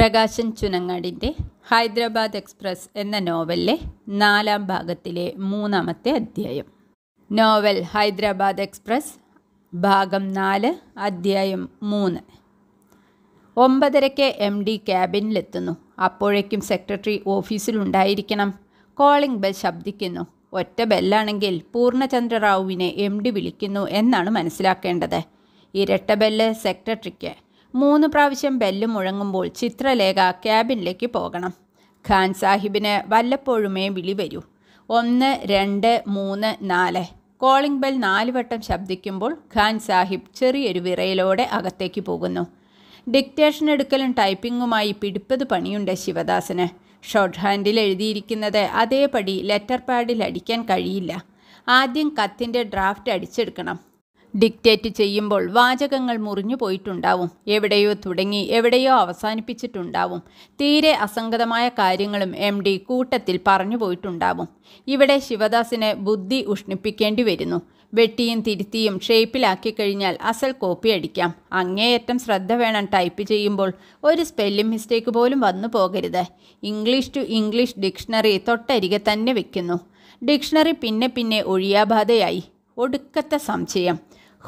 പ്രകാശൻ ചുനങ്ങാടിൻ്റെ ഹൈദരാബാദ് എക്സ്പ്രസ് എന്ന നോവലിലെ നാലാം ഭാഗത്തിലെ മൂന്നാമത്തെ അധ്യായം നോവൽ ഹൈദരാബാദ് എക്സ്പ്രസ് ഭാഗം നാല് അധ്യായം മൂന്ന് ഒമ്പതരയ്ക്ക് എം ഡി ക്യാബിനിലെത്തുന്നു അപ്പോഴേക്കും സെക്രട്ടറി ഓഫീസിലുണ്ടായിരിക്കണം കോളിംഗ് ബെൽ ശബ്ദിക്കുന്നു ഒറ്റ ബെല്ലാണെങ്കിൽ പൂർണ്ണചന്ദ്ര റാവുവിനെ എം ഡി വിളിക്കുന്നു എന്നാണ് മനസ്സിലാക്കേണ്ടത് ഇരട്ട ബെല്ല് സെക്രട്ടറിക്ക് മൂന്ന് പ്രാവശ്യം ബെല്ല് മുഴങ്ങുമ്പോൾ ചിത്രലേഖ ക്യാബിനിലേക്ക് പോകണം ഖാൻ സാഹിബിന് വല്ലപ്പോഴുമേ വിളി വരൂ ഒന്ന് രണ്ട് മൂന്ന് നാല് കോളിംഗ് ബെൽ നാല് വട്ടം ശബ്ദിക്കുമ്പോൾ ഖാൻ സാഹിബ് ചെറിയൊരു വിറയലോടെ അകത്തേക്ക് പോകുന്നു ഡിക്റ്റേഷൻ എടുക്കലും ടൈപ്പിങ്ങുമായി പിടിപ്പത് പണിയുണ്ട് ശിവദാസന് ഷോർട്ട് ഹാൻഡിൽ എഴുതിയിരിക്കുന്നത് അതേപടി ലെറ്റർ പാഡിൽ അടിക്കാൻ കഴിയില്ല ആദ്യം കത്തിൻ്റെ ഡ്രാഫ്റ്റ് അടിച്ചെടുക്കണം ഡിക്റ്റേറ്റ് ചെയ്യുമ്പോൾ വാചകങ്ങൾ മുറിഞ്ഞു പോയിട്ടുണ്ടാവും എവിടെയോ തുടങ്ങി എവിടെയോ അവസാനിപ്പിച്ചിട്ടുണ്ടാവും തീരെ അസംഗതമായ കാര്യങ്ങളും എം ഡി കൂട്ടത്തിൽ പറഞ്ഞു പോയിട്ടുണ്ടാവും ഇവിടെ ശിവദാസിന് ബുദ്ധി ഉഷ്ണിപ്പിക്കേണ്ടി വരുന്നു വെട്ടിയും തിരുത്തിയും ഷേപ്പിലാക്കി കഴിഞ്ഞാൽ അസൽ കോപ്പി അടിക്കാം അങ്ങേയറ്റം ശ്രദ്ധ വേണം ടൈപ്പ് ചെയ്യുമ്പോൾ ഒരു സ്പെല്ലിംഗ് മിസ്റ്റേക്ക് പോലും വന്നു പോകരുത് ഇംഗ്ലീഷ് ടു ഇംഗ്ലീഷ് ഡിക്ഷണറി തൊട്ടരികെ തന്നെ വെക്കുന്നു ഡിക്ഷണറി പിന്നെ പിന്നെ ഒഴിയാബാധയായി ഒടുക്കത്തെ സംശയം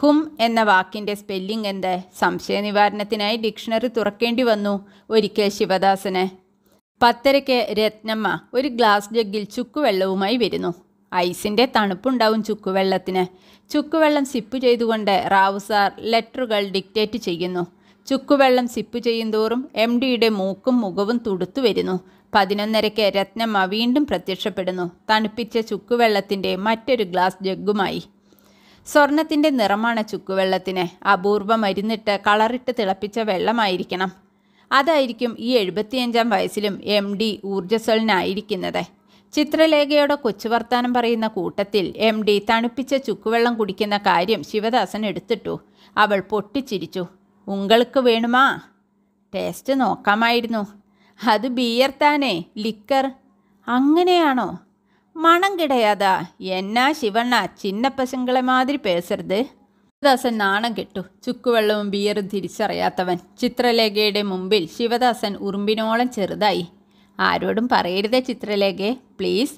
ഹും എന്ന വാക്കിൻ്റെ സ്പെല്ലിംഗ് എന്ത് സംശയനിവാരണത്തിനായി ഡിക്ഷണറി തുറക്കേണ്ടി വന്നു ഒരിക്കൽ ശിവദാസന് പത്തരയ്ക്ക് രത്നമ്മ ഒരു ഗ്ലാസ് ജഗ്ഗിൽ ചുക്കുവെള്ളവുമായി വരുന്നു ഐസിൻ്റെ തണുപ്പുണ്ടാവും ചുക്കുവെള്ളത്തിന് ചുക്കുവെള്ളം സിപ്പ് ചെയ്തുകൊണ്ട് റാവു സാർ ലെറ്ററുകൾ ഡിക്റ്റേറ്റ് ചെയ്യുന്നു ചുക്കുവെള്ളം സിപ്പ് ചെയ്യുന്തോറും എം ഡിയുടെ മൂക്കും മുഖവും തുടുത്തു വരുന്നു പതിനൊന്നരയ്ക്ക് രത്നമ്മ വീണ്ടും പ്രത്യക്ഷപ്പെടുന്നു തണുപ്പിച്ച ചുക്കുവെള്ളത്തിൻ്റെ മറ്റൊരു ഗ്ലാസ് ജഗ്ഗുമായി സ്വർണത്തിൻ്റെ നിറമാണ് ചുക്കുവെള്ളത്തിന് അപൂർവം മരുന്നിട്ട് കളറിട്ട് തിളപ്പിച്ച വെള്ളമായിരിക്കണം അതായിരിക്കും ഈ എഴുപത്തിയഞ്ചാം വയസ്സിലും എം ഡി ഊർജ്ജസ്വലനായിരിക്കുന്നത് ചിത്രലേഖയോട് കൊച്ചുവർത്താനം പറയുന്ന കൂട്ടത്തിൽ എം ഡി തണുപ്പിച്ച ചുക്കുവെള്ളം കുടിക്കുന്ന കാര്യം ശിവദാസൻ എടുത്തിട്ടു അവൾ പൊട്ടിച്ചിരിച്ചു ഉങ്ങൾക്ക് വേണുമാ ടേസ്റ്റ് നോക്കാമായിരുന്നു അത് ബിയർ താനേ ലിക്കർ അങ്ങനെയാണോ மனம் கிடையாதா என்ன சிவண்ணா சின்ன பசங்களെ മാതിരി പേസരുത് ശിവദാസൻ നാണം കെട്ടു ചുക്കുവെള്ളവും ബിയറും തിരിച്ചറിയാത്തവൻ ചിത്രലേഖയുടെ മുമ്പിൽ ശിവദാസൻ ഉറുമ്പിനോളം ചെറുതായി ആരോടും പറയരുതേ ചിത്രലേഖയെ പ്ലീസ്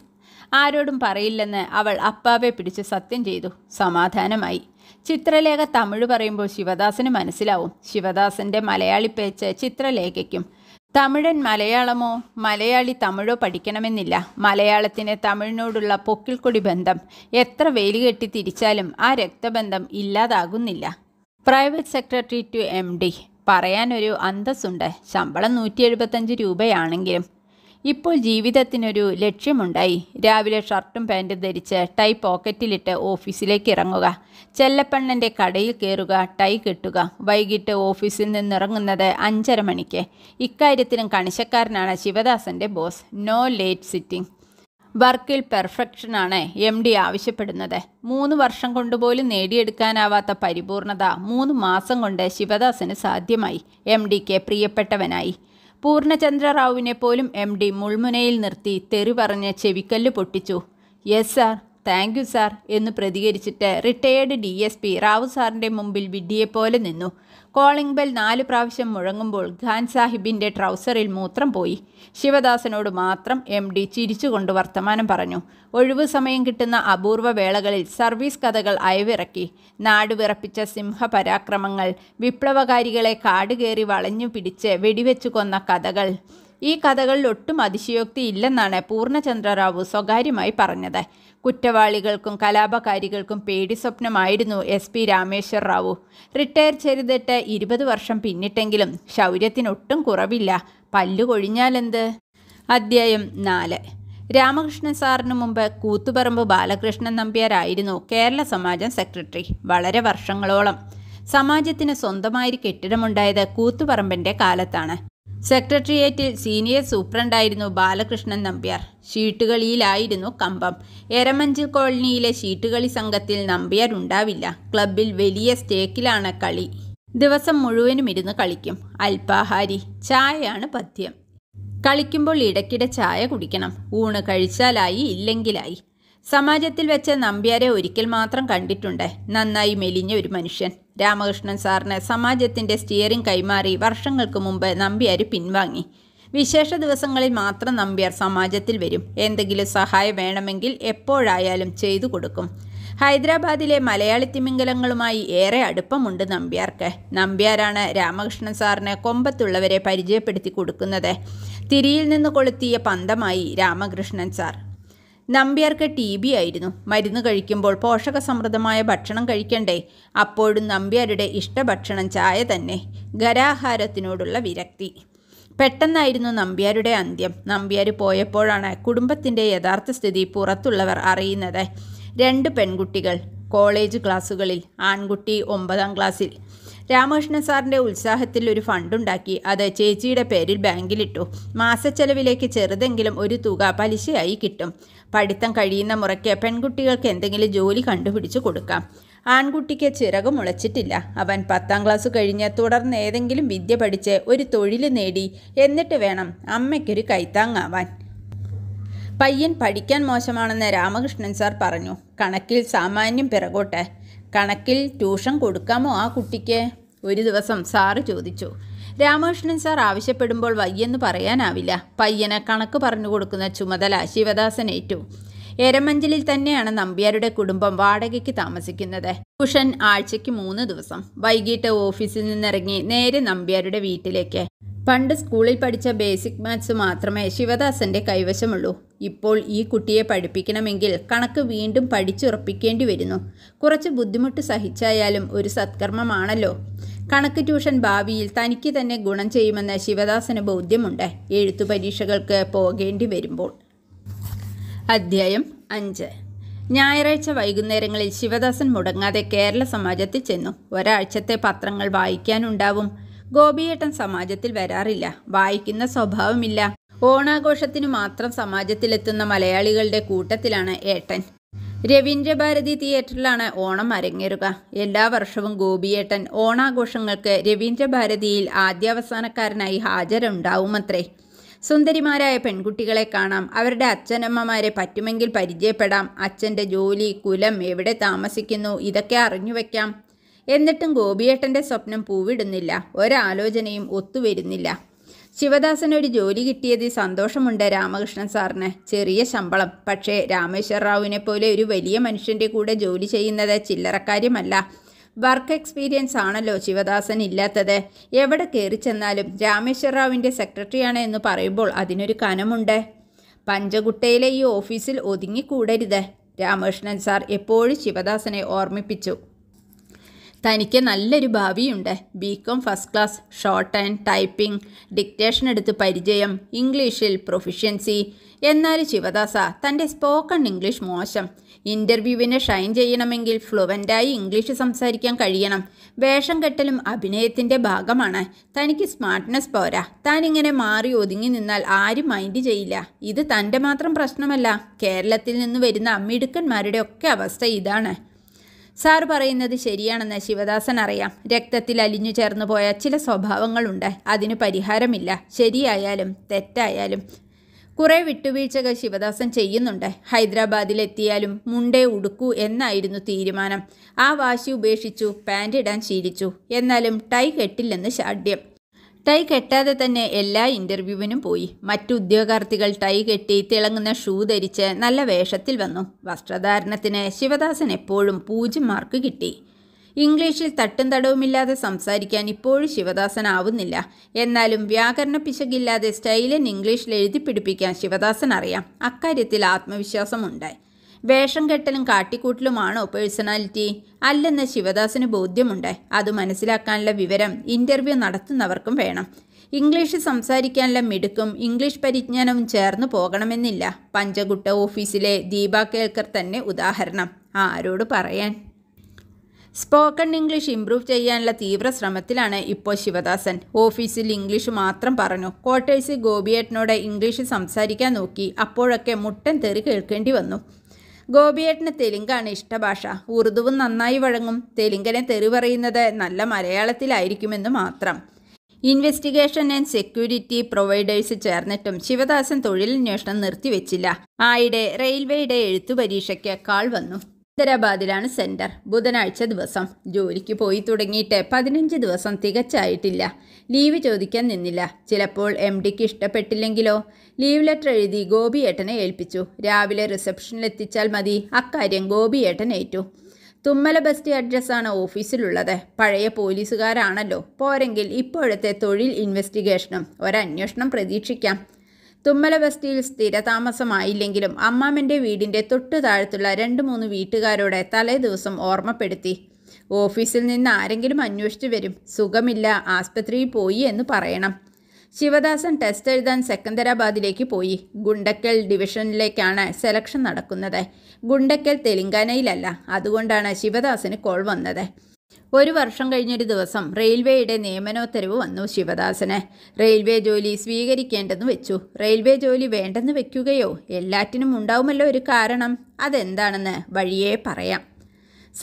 ആരോടും പറയില്ലെന്ന് അവൾ അപ്പാവെ പിടിച്ച് സത്യം ചെയ്തു സമാധാനമായി ചിത്രലേഖ തമിഴ് പറയുമ്പോൾ ശിവദാസന് മനസ്സിലാവും ശിവദാസൻ്റെ മലയാളി പേച്ച് ചിത്രലേഖയ്ക്കും തമിഴൻ മലയാളമോ മലയാളി തമിഴോ പഠിക്കണമെന്നില്ല മലയാളത്തിന് തമിഴിനോടുള്ള കൊടി ബന്ധം എത്ര വേലുകെട്ടി തിരിച്ചാലും ആ രക്തബന്ധം ഇല്ലാതാകുന്നില്ല private secretary to M D പറയാനൊരു അന്തസ്സുണ്ട് ശമ്പളം നൂറ്റി എഴുപത്തഞ്ച് രൂപയാണെങ്കിലും ഇപ്പോൾ ജീവിതത്തിനൊരു ലക്ഷ്യമുണ്ടായി രാവിലെ ഷർട്ടും പാൻറ്റും ധരിച്ച് ടൈ പോക്കറ്റിലിട്ട് ഓഫീസിലേക്ക് ഇറങ്ങുക ചെല്ലപ്പണ്ണൻ്റെ കടയിൽ കയറുക ടൈ കെട്ടുക വൈകിട്ട് ഓഫീസിൽ നിന്നിറങ്ങുന്നത് അഞ്ചര മണിക്ക് ഇക്കാര്യത്തിലും കണിശക്കാരനാണ് ശിവദാസൻ്റെ ബോസ് നോ ലേറ്റ് സിറ്റിംഗ് വർക്കിൽ പെർഫെക്ഷനാണ് എം ഡി ആവശ്യപ്പെടുന്നത് മൂന്ന് വർഷം കൊണ്ടുപോലും നേടിയെടുക്കാനാവാത്ത പരിപൂർണത മൂന്ന് മാസം കൊണ്ട് ശിവദാസന് സാധ്യമായി എം ഡിക്ക് പ്രിയപ്പെട്ടവനായി റാവുവിനെ പോലും എം ഡി മുൾമുനയിൽ നിർത്തി തെറി പറഞ്ഞ് ചെവിക്കല്ല് പൊട്ടിച്ചു yes sir thank you sir എന്ന് പ്രതികരിച്ചിട്ട് retired D S P Rao സാറിൻ്റെ മുമ്പിൽ വിഡ്ഢിയെപ്പോലെ നിന്നു കോളിംഗ് ബെൽ നാല് പ്രാവശ്യം മുഴങ്ങുമ്പോൾ ഖാൻ സാഹിബിൻ്റെ ട്രൗസറിൽ മൂത്രം പോയി ശിവദാസനോട് മാത്രം എം ഡി ചിരിച്ചുകൊണ്ട് വർത്തമാനം പറഞ്ഞു ഒഴിവു സമയം കിട്ടുന്ന അപൂർവ വേളകളിൽ സർവീസ് കഥകൾ അയവിറക്കി നാടുവിറപ്പിച്ച സിംഹപരാക്രമങ്ങൾ വിപ്ലവകാരികളെ കാടുകേറി വളഞ്ഞു പിടിച്ച് വെടിവെച്ചു കൊന്ന കഥകൾ ഈ കഥകളിൽ ഒട്ടും അതിശയോക്തി ഇല്ലെന്നാണ് പൂർണ്ണചന്ദ്രറാവു സ്വകാര്യമായി പറഞ്ഞത് കുറ്റവാളികൾക്കും കലാപകാരികൾക്കും പേടി സ്വപ്നമായിരുന്നു S P Rameshwar Rao retire ചെയ്തിട്ട് ഇരുപത് വർഷം പിന്നിട്ടെങ്കിലും ശൗര്യത്തിനൊട്ടും കുറവില്ല പല്ലു കൊഴിഞ്ഞാലെന്ത് അദ്ധ്യായം നാല് രാമകൃഷ്ണൻ സാറിന് മുമ്പ് കൂത്തുപറമ്പ് ബാലകൃഷ്ണൻ നമ്പ്യാരായിരുന്നു കേരള സമാജം സെക്രട്ടറി വളരെ വർഷങ്ങളോളം സമാജത്തിന് സ്വന്തമായൊരു കെട്ടിടമുണ്ടായത് കൂത്തുപറമ്പിൻ്റെ കാലത്താണ് സെക്രട്ടേറിയറ്റിൽ സീനിയർ സൂപ്രണ്ടായിരുന്നു ബാലകൃഷ്ണൻ നമ്പ്യാർ ഷീട്ടുകളിയിലായിരുന്നു കമ്പം എരമഞ്ച് കോളനിയിലെ ഷീട്ടുകളി സംഘത്തിൽ നമ്പ്യാർ ഉണ്ടാവില്ല ക്ലബിൽ വലിയ സ്റ്റേക്കിലാണ് കളി ദിവസം മുഴുവനും ഇരുന്ന് കളിക്കും അൽപാഹാരി ചായയാണ് പഥ്യം കളിക്കുമ്പോൾ ഇടയ്ക്കിടെ ചായ കുടിക്കണം ഊണ് കഴിച്ചാലായി ഇല്ലെങ്കിലായി സമാജത്തിൽ വെച്ച് നമ്പ്യാരെ ഒരിക്കൽ മാത്രം കണ്ടിട്ടുണ്ട് നന്നായി മെലിഞ്ഞ ഒരു മനുഷ്യൻ രാമകൃഷ്ണൻ സാറിന് സമാജത്തിൻ്റെ സ്റ്റിയറിംഗ് കൈമാറി വർഷങ്ങൾക്ക് മുമ്പ് നമ്പ്യാർ പിൻവാങ്ങി വിശേഷ ദിവസങ്ങളിൽ മാത്രം നമ്പ്യാർ സമാജത്തിൽ വരും എന്തെങ്കിലും സഹായം വേണമെങ്കിൽ എപ്പോഴായാലും ചെയ്തു കൊടുക്കും ഹൈദരാബാദിലെ മലയാളി തിമിംഗലങ്ങളുമായി ഏറെ അടുപ്പമുണ്ട് നമ്പ്യാർക്ക് നമ്പ്യാരാണ് രാമകൃഷ്ണൻ സാറിന് കൊമ്പത്തുള്ളവരെ പരിചയപ്പെടുത്തി കൊടുക്കുന്നത് തിരിയിൽ നിന്ന് കൊളുത്തിയ പന്തമായി രാമകൃഷ്ണൻ സാർ നമ്പ്യാർക്ക് ടി ബി ആയിരുന്നു മരുന്ന് കഴിക്കുമ്പോൾ പോഷക സമൃദ്ധമായ ഭക്ഷണം കഴിക്കണ്ടേ അപ്പോഴും നമ്പ്യാരുടെ ഇഷ്ടഭക്ഷണം ചായ തന്നെ ഖരാഹാരത്തിനോടുള്ള വിരക്തി പെട്ടെന്നായിരുന്നു നമ്പ്യാരുടെ അന്ത്യം നമ്പ്യാർ പോയപ്പോഴാണ് കുടുംബത്തിൻ്റെ യഥാർത്ഥ സ്ഥിതി പുറത്തുള്ളവർ അറിയുന്നത് രണ്ട് പെൺകുട്ടികൾ കോളേജ് ക്ലാസ്സുകളിൽ ആൺകുട്ടി ഒമ്പതാം ക്ലാസ്സിൽ രാമകൃഷ്ണൻ സാറിൻ്റെ ഉത്സാഹത്തിൽ ഒരു ഫണ്ടുണ്ടാക്കി അത് ചേച്ചിയുടെ പേരിൽ ബാങ്കിലിട്ടു മാസച്ചെലവിലേക്ക് ചെറുതെങ്കിലും ഒരു തുക പലിശയായി കിട്ടും പഠിത്തം കഴിയുന്ന മുറയ്ക്ക് പെൺകുട്ടികൾക്ക് എന്തെങ്കിലും ജോലി കണ്ടുപിടിച്ചു കൊടുക്കാം ആൺകുട്ടിക്ക് ചിറക് മുളച്ചിട്ടില്ല അവൻ പത്താം ക്ലാസ് കഴിഞ്ഞ് തുടർന്ന് ഏതെങ്കിലും വിദ്യ പഠിച്ച് ഒരു തൊഴിൽ നേടി എന്നിട്ട് വേണം അമ്മയ്ക്കൊരു കൈത്താങ്ങാവാൻ പയ്യൻ പഠിക്കാൻ മോശമാണെന്ന് രാമകൃഷ്ണൻ സാർ പറഞ്ഞു കണക്കിൽ സാമാന്യം പിറകോട്ടെ കണക്കിൽ ട്യൂഷൻ കൊടുക്കാമോ ആ കുട്ടിക്ക് ഒരു ദിവസം സാറ് ചോദിച്ചു രാമകൃഷ്ണൻ സാർ ആവശ്യപ്പെടുമ്പോൾ വയ്യെന്ന് പറയാനാവില്ല പയ്യനെ കണക്ക് പറഞ്ഞു കൊടുക്കുന്ന ചുമതല ശിവദാസൻ ഏറ്റു എരമഞ്ചലിൽ തന്നെയാണ് നമ്പ്യാരുടെ കുടുംബം വാടകയ്ക്ക് താമസിക്കുന്നത് ട്യൂഷൻ ആഴ്ചയ്ക്ക് മൂന്ന് ദിവസം വൈകിട്ട് ഓഫീസിൽ നിന്നിറങ്ങി നേരെ നമ്പ്യാരുടെ വീട്ടിലേക്ക് പണ്ട് സ്കൂളിൽ പഠിച്ച ബേസിക് മാത്സ് മാത്രമേ ശിവദാസന്റെ കൈവശമുള്ളൂ ഇപ്പോൾ ഈ കുട്ടിയെ പഠിപ്പിക്കണമെങ്കിൽ കണക്ക് വീണ്ടും പഠിച്ചുറപ്പിക്കേണ്ടി വരുന്നു കുറച്ച് ബുദ്ധിമുട്ട് സഹിച്ചായാലും ഒരു സത്കർമ്മമാണല്ലോ കണക്ക് ട്യൂഷൻ ഭാവിയിൽ തനിക്ക് തന്നെ ഗുണം ചെയ്യുമെന്ന് ശിവദാസന് ബോധ്യമുണ്ട് എഴുത്തു പരീക്ഷകൾക്ക് പോകേണ്ടി വരുമ്പോൾ അധ്യായം അഞ്ച് ഞായറാഴ്ച വൈകുന്നേരങ്ങളിൽ ശിവദാസൻ മുടങ്ങാതെ കേരള സമാജത്തിൽ ചെന്നു ഒരാഴ്ചത്തെ പത്രങ്ങൾ വായിക്കാനുണ്ടാവും ഗോപിയേട്ടൻ സമാജത്തിൽ വരാറില്ല വായിക്കുന്ന സ്വഭാവമില്ല ഓണാഘോഷത്തിനു മാത്രം സമാജത്തിലെത്തുന്ന മലയാളികളുടെ കൂട്ടത്തിലാണ് ഏട്ടൻ രവീന്ദ്രഭാരതി തിയേറ്ററിലാണ് ഓണം അരങ്ങേറുക എല്ലാ വർഷവും ഗോപിയേട്ടൻ ഓണാഘോഷങ്ങൾക്ക് രവീന്ദ്രഭാരതിയിൽ ആദ്യാവസാനക്കാരനായി ഹാജരുണ്ടാവുമത്രേ സുന്ദരിമാരായ പെൺകുട്ടികളെ കാണാം അവരുടെ അച്ഛനമ്മമാരെ പറ്റുമെങ്കിൽ പരിചയപ്പെടാം അച്ഛൻ്റെ ജോലി കുലം എവിടെ താമസിക്കുന്നു ഇതൊക്കെ അറിഞ്ഞു വയ്ക്കാം എന്നിട്ടും ഗോപിയേട്ടൻ്റെ സ്വപ്നം പൂവിടുന്നില്ല ഒരാലോചനയും ഒത്തുവരുന്നില്ല ശിവദാസൻ ഒരു ജോലി കിട്ടിയതിൽ സന്തോഷമുണ്ട് രാമകൃഷ്ണൻ സാറിന് ചെറിയ ശമ്പളം പക്ഷേ രാമേശ്വർ പോലെ ഒരു വലിയ മനുഷ്യൻ്റെ കൂടെ ജോലി ചെയ്യുന്നത് ചില്ലറക്കാര്യമല്ല വർക്ക് എക്സ്പീരിയൻസ് ആണല്ലോ ശിവദാസൻ ഇല്ലാത്തത് എവിടെ കയറി ചെന്നാലും രാമേശ്വർ റാവുവിൻ്റെ സെക്രട്ടറിയാണ് എന്ന് പറയുമ്പോൾ അതിനൊരു കനമുണ്ട് പഞ്ചകുട്ടയിലെ ഈ ഓഫീസിൽ ഒതുങ്ങിക്കൂടരുത് രാമകൃഷ്ണൻ സാർ എപ്പോഴും ശിവദാസനെ ഓർമ്മിപ്പിച്ചു തനിക്ക് നല്ലൊരു ഭാവിയുണ്ട് B Com first class short and typing dictation എടുത്ത് പരിചയം ഇംഗ്ലീഷിൽ പ്രൊഫിഷ്യൻസി എന്നാൽ ശിവദാസ തൻ്റെ സ്പോക്കൺ ഇംഗ്ലീഷ് മോശം ഇൻ്റർവ്യൂവിനെ ഷൈൻ ചെയ്യണമെങ്കിൽ ഫ്ലുവൻ്റായി ഇംഗ്ലീഷ് സംസാരിക്കാൻ കഴിയണം വേഷം കെട്ടലും അഭിനയത്തിൻ്റെ ഭാഗമാണ് തനിക്ക് സ്മാർട്ട്നെസ് പോരാ താനിങ്ങനെ മാറി ഒതുങ്ങി നിന്നാൽ ആരും മൈൻഡ് ചെയ്യില്ല ഇത് തൻ്റെ മാത്രം പ്രശ്നമല്ല കേരളത്തിൽ നിന്ന് വരുന്ന മിടുക്കന്മാരുടെ ഒക്കെ അവസ്ഥ ഇതാണ് സാർ പറയുന്നത് ശരിയാണെന്ന് ശിവദാസൻ അറിയാം രക്തത്തിൽ അലിഞ്ഞു ചേർന്നു പോയ ചില സ്വഭാവങ്ങളുണ്ട് അതിന് പരിഹാരമില്ല ശരിയായാലും തെറ്റായാലും കുറേ വിട്ടുവീഴ്ചകൾ ശിവദാസൻ ചെയ്യുന്നുണ്ട് ഹൈദരാബാദിലെത്തിയാലും മുണ്ടേ ഉടുക്കൂ എന്നായിരുന്നു തീരുമാനം ആ വാശി ഉപേക്ഷിച്ചു പാൻ്റ് ഇടാൻ ശീലിച്ചു എന്നാലും ടൈ കെട്ടില്ലെന്ന് ഷാഢ്യം ടൈ കെട്ടാതെ തന്നെ എല്ലാ ഇന്റർവ്യൂവിനും പോയി മറ്റു ഉദ്യോഗാർത്ഥികൾ ടൈ കെട്ടി തിളങ്ങുന്ന ഷൂ ധരിച്ച് നല്ല വേഷത്തിൽ വന്നു വസ്ത്രധാരണത്തിന് ശിവദാസൻ എപ്പോഴും പൂജ്യം മാർക്ക് കിട്ടി ഇംഗ്ലീഷിൽ തട്ടും തടവുമില്ലാതെ സംസാരിക്കാൻ ഇപ്പോഴും ശിവദാസനാവുന്നില്ല എന്നാലും വ്യാകരണ പിശകില്ലാതെ സ്റ്റൈലൻ ഇംഗ്ലീഷിൽ എഴുതി പിടിപ്പിക്കാൻ ശിവദാസൻ അറിയാം അക്കാര്യത്തിൽ ആത്മവിശ്വാസമുണ്ടായി വേഷം കെട്ടലും കാട്ടിക്കൂട്ടലുമാണോ പേഴ്സണാലിറ്റി അല്ലെന്ന് ശിവദാസിന് ബോധ്യമുണ്ട് അത് മനസ്സിലാക്കാനുള്ള വിവരം ഇൻ്റർവ്യൂ നടത്തുന്നവർക്കും വേണം ഇംഗ്ലീഷ് സംസാരിക്കാനുള്ള മിടുക്കും ഇംഗ്ലീഷ് പരിജ്ഞാനവും ചേർന്നു പോകണമെന്നില്ല പഞ്ചകുട്ട ഓഫീസിലെ ദീപ കേൾക്കർ തന്നെ ഉദാഹരണം ആരോട് പറയാൻ സ്പോക്കൺ ഇംഗ്ലീഷ് ഇംപ്രൂവ് ചെയ്യാനുള്ള തീവ്ര ശ്രമത്തിലാണ് ഇപ്പോൾ ശിവദാസൻ ഓഫീസിൽ ഇംഗ്ലീഷ് മാത്രം പറഞ്ഞു ക്വാർട്ടേഴ്സിൽ ഗോപിയേട്ടനോട് ഇംഗ്ലീഷ് സംസാരിക്കാൻ നോക്കി അപ്പോഴൊക്കെ മുട്ടൻ തെറി കേൾക്കേണ്ടി വന്നു ഗോപിയേട്ടന് തെലുങ്കാണ് ഇഷ്ടഭാഷ ഉറുദുവും നന്നായി വഴങ്ങും തെലുങ്കനെ തെറി പറയുന്നത് നല്ല മലയാളത്തിലായിരിക്കുമെന്ന് മാത്രം ഇൻവെസ്റ്റിഗേഷൻ ആൻഡ് സെക്യൂരിറ്റി പ്രൊവൈഡേഴ്സ് ചേർന്നിട്ടും ശിവദാസൻ തൊഴിലന്വേഷണം നിർത്തിവെച്ചില്ല ആയിടെ റെയിൽവേയുടെ എഴുത്തു പരീക്ഷയ്ക്ക് കാൾ വന്നു ഹൈദരാബാദിലാണ് സെൻറ്റർ ബുധനാഴ്ച ദിവസം ജോലിക്ക് പോയി തുടങ്ങിയിട്ട് പതിനഞ്ച് ദിവസം തികച്ചായിട്ടില്ല ലീവ് ചോദിക്കാൻ നിന്നില്ല ചിലപ്പോൾ എം ഡിക്ക് ഇഷ്ടപ്പെട്ടില്ലെങ്കിലോ ലീവ് ലെറ്റർ എഴുതി ഗോപിയേട്ടനെ ഏൽപ്പിച്ചു രാവിലെ റിസപ്ഷനിലെത്തിച്ചാൽ മതി അക്കാര്യം ഗോപിയേട്ടൻ ഏറ്റു തുമ്മല ബസ്റ്റ് അഡ്രസ്സാണ് ഓഫീസിലുള്ളത് പഴയ പോലീസുകാരാണല്ലോ പോരെങ്കിൽ ഇപ്പോഴത്തെ തൊഴിൽ ഇൻവെസ്റ്റിഗേഷനും ഒരന്വേഷണം പ്രതീക്ഷിക്കാം തുമ്മല ബസ്തിയിൽ സ്ഥിരതാമസമായില്ലെങ്കിലും അമ്മാമൻ്റെ വീടിൻ്റെ തൊട്ടു താഴത്തുള്ള രണ്ട് മൂന്ന് വീട്ടുകാരോടെ തലേ ദിവസം ഓർമ്മപ്പെടുത്തി ഓഫീസിൽ നിന്ന് ആരെങ്കിലും അന്വേഷിച്ചു വരും സുഖമില്ല ആസ്പത്രിയിൽ പോയി എന്ന് പറയണം ശിവദാസൻ ടെസ്റ്റ് എഴുതാൻ സെക്കന്തരാബാദിലേക്ക് പോയി ഗുണ്ടക്കൽ ഡിവിഷനിലേക്കാണ് സെലക്ഷൻ നടക്കുന്നത് ഗുണ്ടക്കൽ തെലങ്കാനയിലല്ല അതുകൊണ്ടാണ് ശിവദാസന് കോൾ വന്നത് ഒരു വർഷം കഴിഞ്ഞൊരു ദിവസം റെയിൽവേയുടെ നിയമനോത്തരവ് വന്നു ശിവദാസന് റെയിൽവേ ജോലി സ്വീകരിക്കേണ്ടെന്ന് വെച്ചു റെയിൽവേ ജോലി വേണ്ടെന്ന് വെക്കുകയോ എല്ലാറ്റിനും ഉണ്ടാവുമല്ലോ ഒരു കാരണം അതെന്താണെന്ന് വഴിയേ പറയാം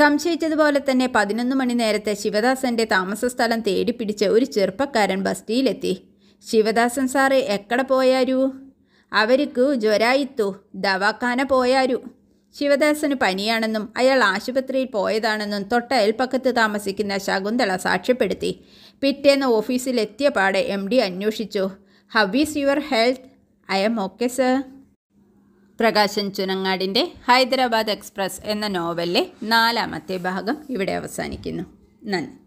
സംശയിച്ചതുപോലെ തന്നെ പതിനൊന്ന് മണി നേരത്തെ ശിവദാസന്റെ താമസസ്ഥലം തേടിപ്പിടിച്ച് ഒരു ചെറുപ്പക്കാരൻ ബസ്തിയിലെത്തി ശിവദാസൻ സാറ് എക്കടെ പോയാരു അവർക്ക് ജ്വരായിത്തു ദവാഖാന പോയാരു ശിവദാസന് പനിയാണെന്നും അയാൾ ആശുപത്രിയിൽ പോയതാണെന്നും തൊട്ട അയൽപ്പക്കത്ത് താമസിക്കുന്ന ശകുന്തള സാക്ഷ്യപ്പെടുത്തി പിറ്റേന്ന് ഓഫീസിലെത്തിയ പാടെ എം ഡി അന്വേഷിച്ചു how is your health I'm okay sir Prakashan ചുനങ്ങാടിൻ്റെ ഹൈദരാബാദ് എക്സ്പ്രസ് എന്ന നോവലിലെ നാലാമത്തെ ഭാഗം ഇവിടെ അവസാനിക്കുന്നു നന്ദി